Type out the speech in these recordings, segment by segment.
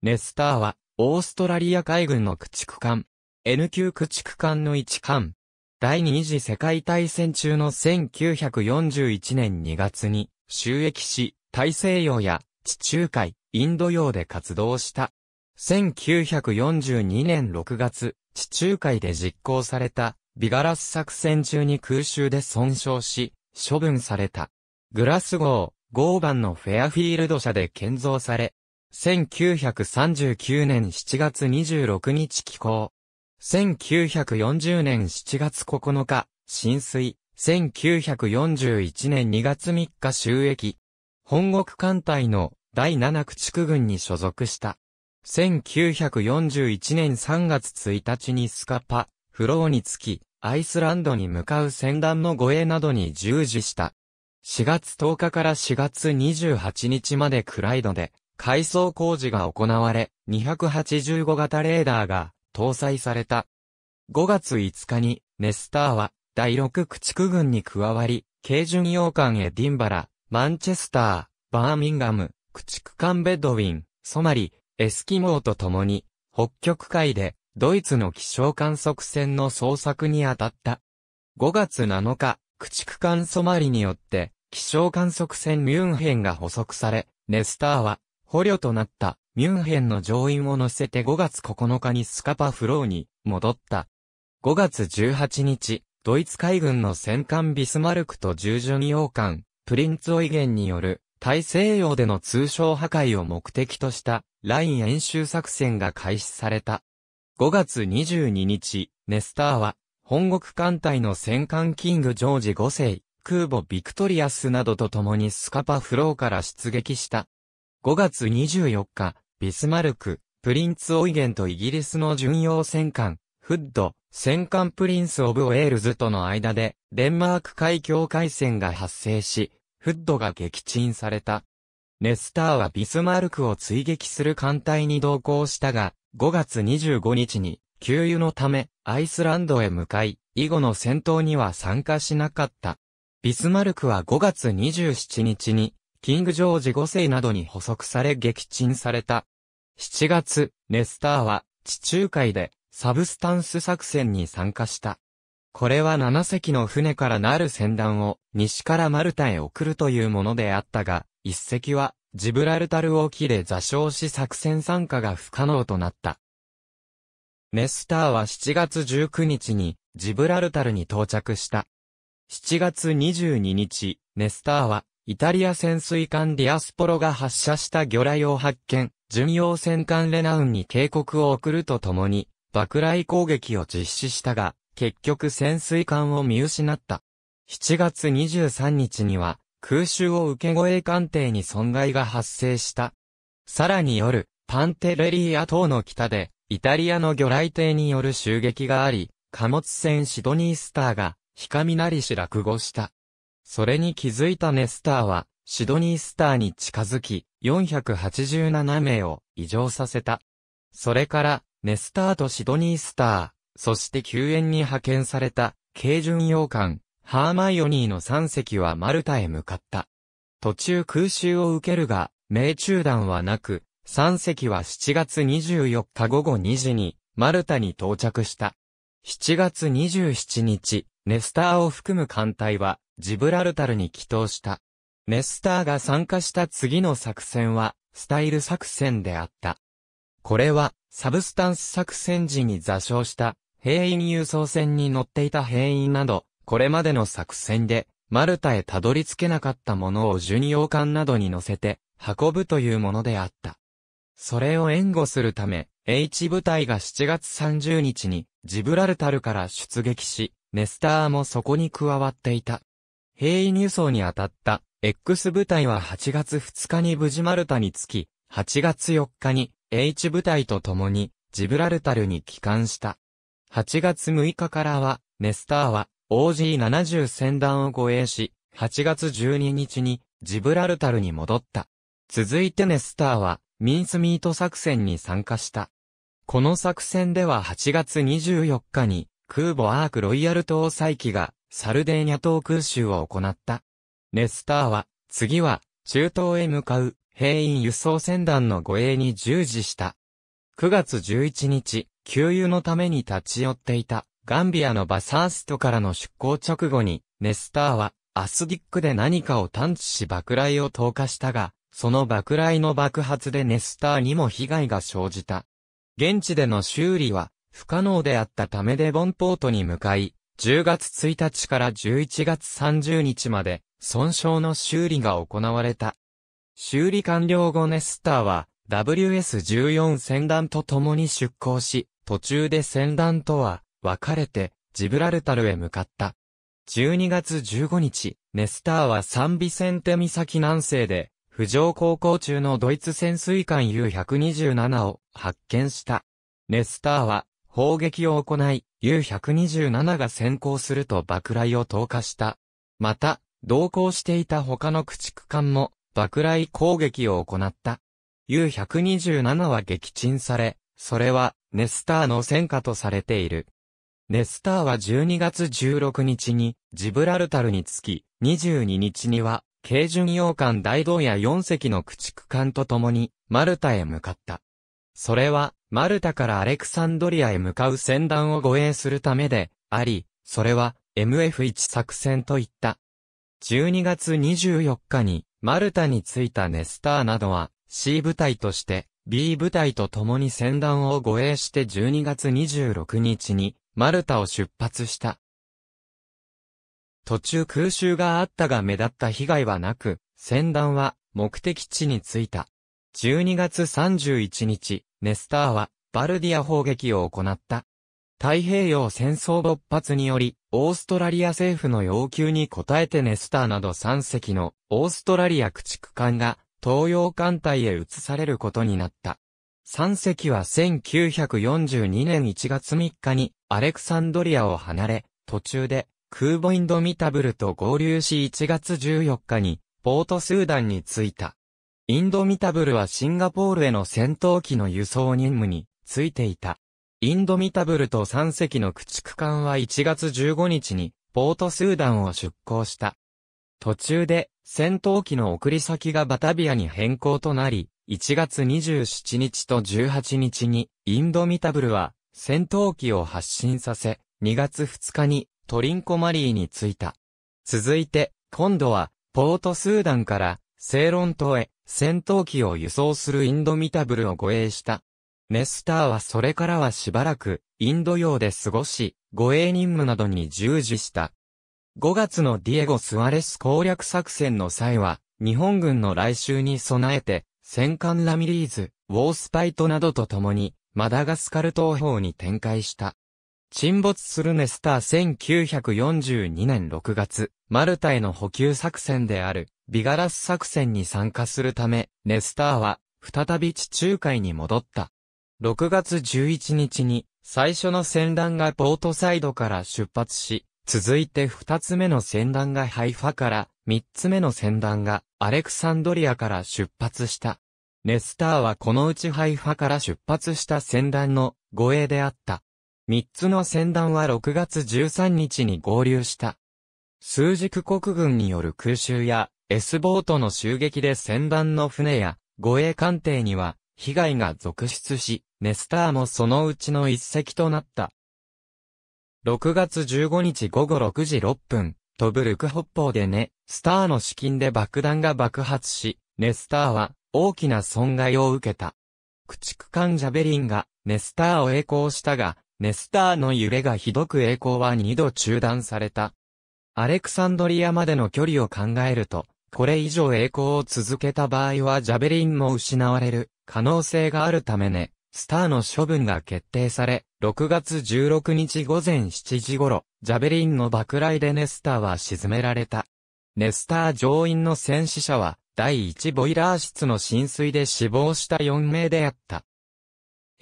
ネスターは、オーストラリア海軍の駆逐艦、N 級駆逐艦の一艦。第二次世界大戦中の1941年2月に、収益し、大西洋や地中海、インド洋で活動した。1942年6月、地中海で実行された、ビガラス作戦中に空襲で損傷し、処分された。グラス号、バンのフェアフィールド社で建造され、1939年7月26日寄港。1940年7月9日、浸水。1941年2月3日収益。本国艦隊の第7駆逐軍に所属した。1941年3月1日にスカパ、フローにつき、アイスランドに向かう船団の護衛などに従事した。4月10日から4月28日までクライドで、改装工事が行われ、285型レーダーが搭載された。5月5日に、ネスターは、第6駆逐軍に加わり、軽巡洋艦エディンバラ、マンチェスター、バーミンガム、駆逐艦ベドウィン、ソマリ、エスキモーと共に、北極海で、ドイツの気象観測船の捜索に当たった。5月7日、駆逐艦ソマリによって、気象観測船ミュンヘンが捕捉され、ネスターは、捕虜となったミュンヘンの乗員を乗せて5月9日にスカパフローに戻った。5月18日、ドイツ海軍の戦艦ビスマルクと従順洋艦、プリンツオイゲンによる大西洋での通商破壊を目的としたライン演習作戦が開始された。5月22日、ネスターは、本国艦隊の戦艦キングジョージ5世、空母ビクトリアスなどと共にスカパフローから出撃した。5月24日、ビスマルク、プリンツ・オイゲンとイギリスの巡洋戦艦、フッド、戦艦プリンス・オブ・ウェールズとの間で、デンマーク海峡海戦が発生し、フッドが撃沈された。ネスターはビスマルクを追撃する艦隊に同行したが、5月25日に、給油のため、アイスランドへ向かい、以後の戦闘には参加しなかった。ビスマルクは5月27日に、キング・ジョージ5世などに捕捉され撃沈された。7月、ネスターは地中海でサブスタンス作戦に参加した。これは7隻の船からなる船団を西からマルタへ送るというものであったが、1隻はジブラルタル沖で座礁し作戦参加が不可能となった。ネスターは7月19日にジブラルタルに到着した。7月22日、ネスターはイタリア潜水艦ディアスポロが発射した魚雷を発見、巡洋戦艦レナウンに警告を送るとともに、爆雷攻撃を実施したが、結局潜水艦を見失った。7月23日には、空襲を受け護衛艦艇に損害が発生した。さらに夜、パンテレリア島の北で、イタリアの魚雷艇による襲撃があり、貨物船シドニースターが、ひかみなりし落語した。それに気づいたネスターは、シドニースターに近づき、487名を異常させた。それから、ネスターとシドニースター、そして救援に派遣された、軽巡洋艦、ハーマイオニーの3隻はマルタへ向かった。途中空襲を受けるが、命中弾はなく、3隻は7月24日午後2時に、マルタに到着した。7月27日、ネスターを含む艦隊は、ジブラルタルに帰投した。ネスターが参加した次の作戦は、スタイル作戦であった。これは、サブスタンス作戦時に座礁した、兵員輸送船に乗っていた兵員など、これまでの作戦で、マルタへたどり着けなかったものを巡洋艦などに乗せて、運ぶというものであった。それを援護するため、H 部隊が7月30日にジブラルタルから出撃し、ネスターもそこに加わっていた。兵員輸送に当たった X 部隊は8月2日に無事マルタに着き、8月4日に H 部隊と共にジブラルタルに帰還した。8月6日からは、ネスターは OG70 船団を護衛し、8月12日にジブラルタルに戻った。続いてネスターはミンスミート作戦に参加した。この作戦では8月24日に空母アークロイヤル搭載機がサルデーニャ島空襲を行った。ネスターは、次は、中東へ向かう、兵員輸送船団の護衛に従事した。9月11日、給油のために立ち寄っていた、ガンビアのバサーストからの出港直後に、ネスターは、アスディックで何かを探知し爆雷を投下したが、その爆雷の爆発でネスターにも被害が生じた。現地での修理は、不可能であったためデボンポートに向かい、10月1日から11月30日まで、損傷の修理が行われた。修理完了後ネスターは、WS14 船団と共に出港し、途中で船団とは、別れて、ジブラルタルへ向かった。12月15日、ネスターはサンビセンテ岬南西で、浮上航行中のドイツ潜水艦 U127 を発見した。ネスターは砲撃を行い、U127 が先行すると爆雷を投下した。また、同行していた他の駆逐艦も爆雷攻撃を行った。U127 は撃沈され、それはネスターの戦果とされている。ネスターは12月16日にジブラルタルに着き、22日には軽巡洋艦大道や4隻の駆逐艦と共にマルタへ向かった。それは、マルタからアレクサンドリアへ向かう船団を護衛するためで、あり、それは、MF1 作戦といった。12月24日に、マルタに着いたネスターなどは、C 部隊として、B 部隊と共に船団を護衛して12月26日に、マルタを出発した。途中空襲があったが目立った被害はなく、船団は目的地に着いた。12月31日、ネスターは、バルディア砲撃を行った。太平洋戦争勃発により、オーストラリア政府の要求に応えてネスターなど3隻のオーストラリア駆逐艦が東洋艦隊へ移されることになった。3隻は1942年1月3日にアレクサンドリアを離れ、途中で空母インドミタブルと合流し1月14日にポートスーダンに着いた。インドミタブルはシンガポールへの戦闘機の輸送任務についていた。インドミタブルと3隻の駆逐艦は1月15日にポートスーダンを出港した。途中で戦闘機の送り先がバタビアに変更となり、1月27日と18日にインドミタブルは戦闘機を発進させ、2月2日にトリンコマリーに着いた。続いて、今度はポートスーダンからセイロン島へ戦闘機を輸送するインドミタブルを護衛した。ネスターはそれからはしばらく、インド洋で過ごし、護衛任務などに従事した。5月のディエゴ・スアレス攻略作戦の際は、日本軍の来襲に備えて、戦艦ラミリーズ、ウォースパイトなどと共に、マダガスカル東方に展開した。沈没するネスター1942年6月、マルタへの補給作戦であるビガラス作戦に参加するため、ネスターは、再び地中海に戻った。6月11日に、最初の戦団がポートサイドから出発し、続いて二つ目の戦団がハイファから、三つ目の戦団がアレクサンドリアから出発した。ネスターはこのうちハイファから出発した戦団の護衛であった。三つの戦団は6月13日に合流した。枢軸国軍による空襲や S ボートの襲撃で船団の船や護衛艦艇には被害が続出し、ネスターもそのうちの一隻となった。6月15日午後6時6分、トブルク北方でネ、スターの資金で爆弾が爆発し、ネスターは大きな損害を受けた。駆逐艦ジャベリンがネスターを栄光したが、ネスターの揺れがひどく栄光は2度中断された。アレクサンドリアまでの距離を考えると、これ以上栄光を続けた場合はジャベリンも失われる可能性があるためね、スターの処分が決定され、6月16日午前7時頃、ジャベリンの爆雷でネスターは沈められた。ネスター乗員の戦死者は、第1ボイラー室の浸水で死亡した4名であった。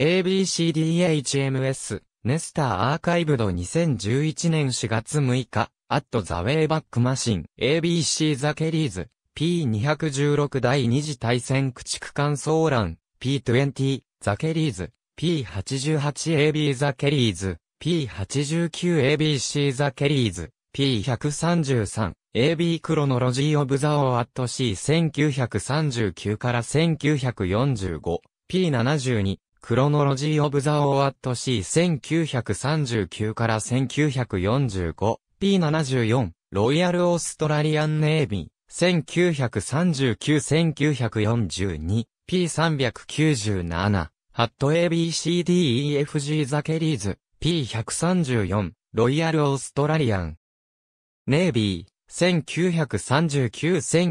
ABCDHMS、ネスターアーカイブド2011年4月6日。アットザウェイバックマシン、ABC ザケリーズ、P216 第二次大戦駆逐艦ソーラン、P20、ザケリーズ、P88AB ザケリーズ、P89ABC ザケリーズ、P133、AB クロノロジー・オブ・ザ・オー・アット・ c 1939から1945、P72、クロノロジー・オブ・ザ・オー・アット・ c 1939から1945、p 7 4ロイヤルオーストラリアンネイビー、1939-1942、P397、ハット ABCDEFG ザケリーズ、P134、ロイヤルオーストラリアン。ネイビー、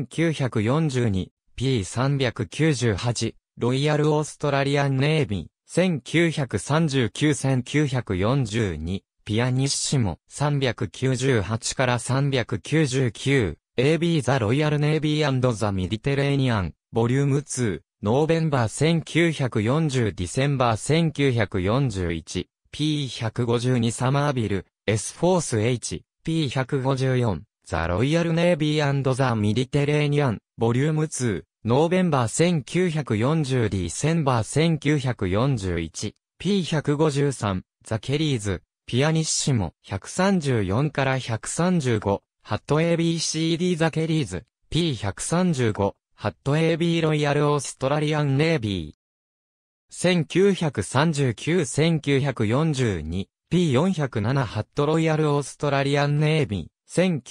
1939-1942、P398、ロイヤルオーストラリアンネイビー、1939-1942、ピアニッシモ、398から399、AB ザ・ロイヤル・ネイビーザ・ミディテレーニアン、ボリューム2、ノーベンバー1940、ディセンバー1941、P152 サマービル、S フォース H、P154、ザ・ロイヤル・ネイビーザ・ミディテレーニアン、ボリューム2、ノーベンバー1940ディセンバー1941、P153、ザ・ケリーズ、ピアニッシモ、134から135、ハット ABCD ザケリーズ、P135、ハット AB ロイヤルオーストラリアンネイビー。1939-1942、P407 ハットロイヤルオーストラリアンネイビー。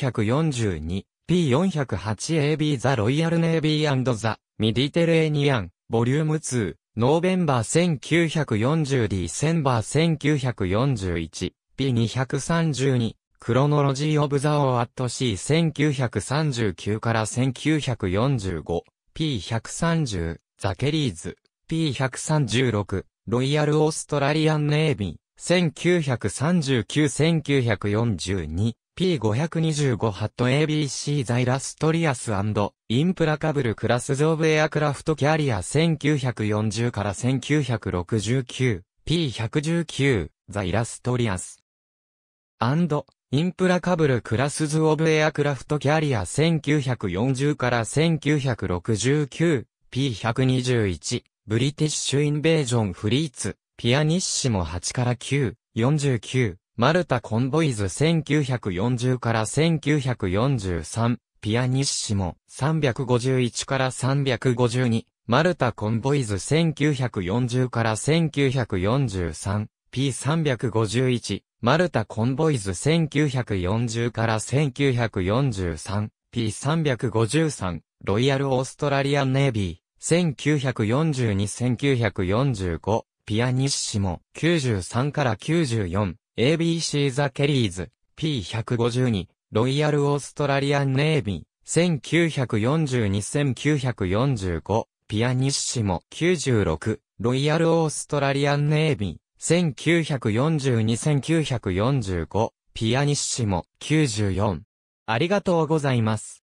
1939-1942、P408AB ザロイヤルネイビーザ・ミディテレーニアン、ボリューム2、ノーベンバー 1940D センバー 1941P232 クロノロジー・オブ・ザ・オー・アット・シー1939から 1945P130 ザケリーズ P136 ロイヤル・オーストラリアン・ネービー1939-1942 P525 ハット ABC ザイラストリアスインプラカブルクラスズオブエアクラフトキャリア1940から1969 P119 ザイラストリアスインプラカブルクラスズオブエアクラフトキャリア1940から1969 P121 ブリティッシュインベージョンフリーツピアニッシモ8から9 49マルタ・コンボイズ1940から1943、ピアニッシモ351から352、マルタ・コンボイズ1940から1943、P351、マルタ・コンボイズ1940から1943、P353、ロイヤル・オーストラリアン・ネイビー、1942-1945、ピアニッシモ93から94、ABC ザ・ケリーズ、P152、ロイヤル・オーストラリアン・ネイビー、1942-1945、ピアニッシモ、96、ロイヤル・オーストラリアン・ネイビー、1942-1945、ピアニッシモ、94。ありがとうございます。